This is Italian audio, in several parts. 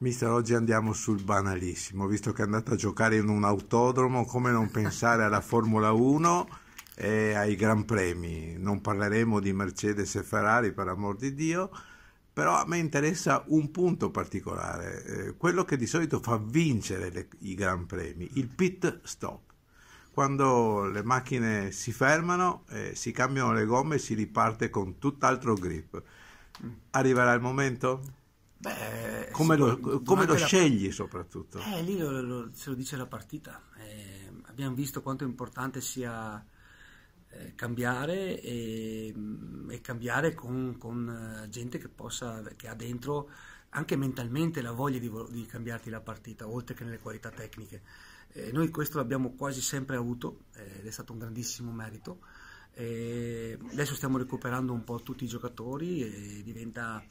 Mister, oggi andiamo sul banalissimo, visto che è andato a giocare in un autodromo, come non pensare alla Formula 1 e ai Gran Premi? Non parleremo di Mercedes e Ferrari, per amor di Dio, però a me interessa un punto particolare, eh, quello che di solito fa vincere le, i Gran Premi, il pit stop. Quando le macchine si fermano, eh, si cambiano le gomme e si riparte con tutt'altro grip. Arriverà il momento? Beh, come lo, come lo la... scegli soprattutto? Eh, lì lo, lo, se lo dice la partita. Eh, abbiamo visto quanto importante sia eh, cambiare e, mm, e, cambiare con, con eh, gente che, possa, che ha dentro anche mentalmente la voglia di, di cambiarti la partita, oltre che nelle qualità tecniche. Eh, noi questo l'abbiamo quasi sempre avuto eh, ed è stato un grandissimo merito. adesso stiamo recuperando un po' tutti i giocatori e diventa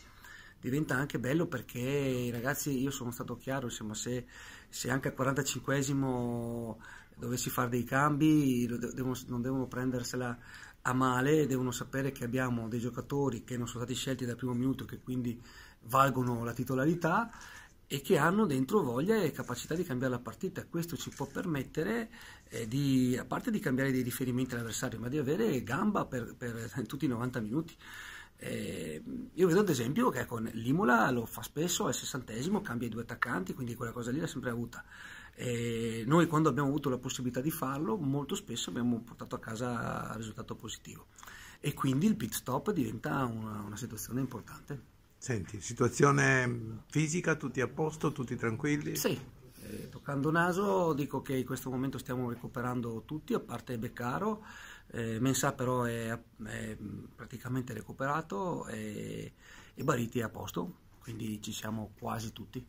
diventa anche bello perché i ragazzi, io sono stato chiaro, insomma, se, se anche al 45esimo dovessi fare dei cambi devono, non devono prendersela a male, devono sapere che abbiamo dei giocatori che non sono stati scelti dal primo minuto, che quindi valgono la titolarità e che hanno dentro voglia e capacità di cambiare la partita. Questo ci può permettere, eh, di, a parte di cambiare dei riferimenti all'avversario, ma di avere gamba per, per tutti i 90 minuti. Eh, io vedo ad esempio che con ecco, Limola lo fa spesso al sessantesimo, cambia i due attaccanti, quindi quella cosa lì l'ha sempre avuta. Eh, noi quando abbiamo avuto la possibilità di farlo, molto spesso abbiamo portato a casa risultato positivo e quindi il pit stop diventa una, una situazione importante. Senti, situazione fisica, tutti a posto, tutti tranquilli? Sì, naso dico che in questo momento stiamo recuperando tutti, a parte Beccaro, eh, Mensà però è, è praticamente recuperato e, e, Bariti è a posto, quindi ci siamo quasi tutti.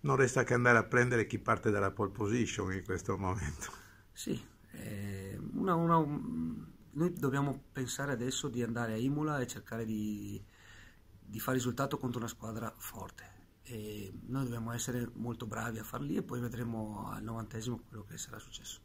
Non resta che andare a prendere chi parte dalla pole position in questo momento. Sì, eh, una, una, mm, noi dobbiamo pensare adesso di andare a Imola e cercare di, di fare risultato contro una squadra forte e noi dobbiamo essere molto bravi a farli e poi vedremo al novantesimo quello che sarà successo.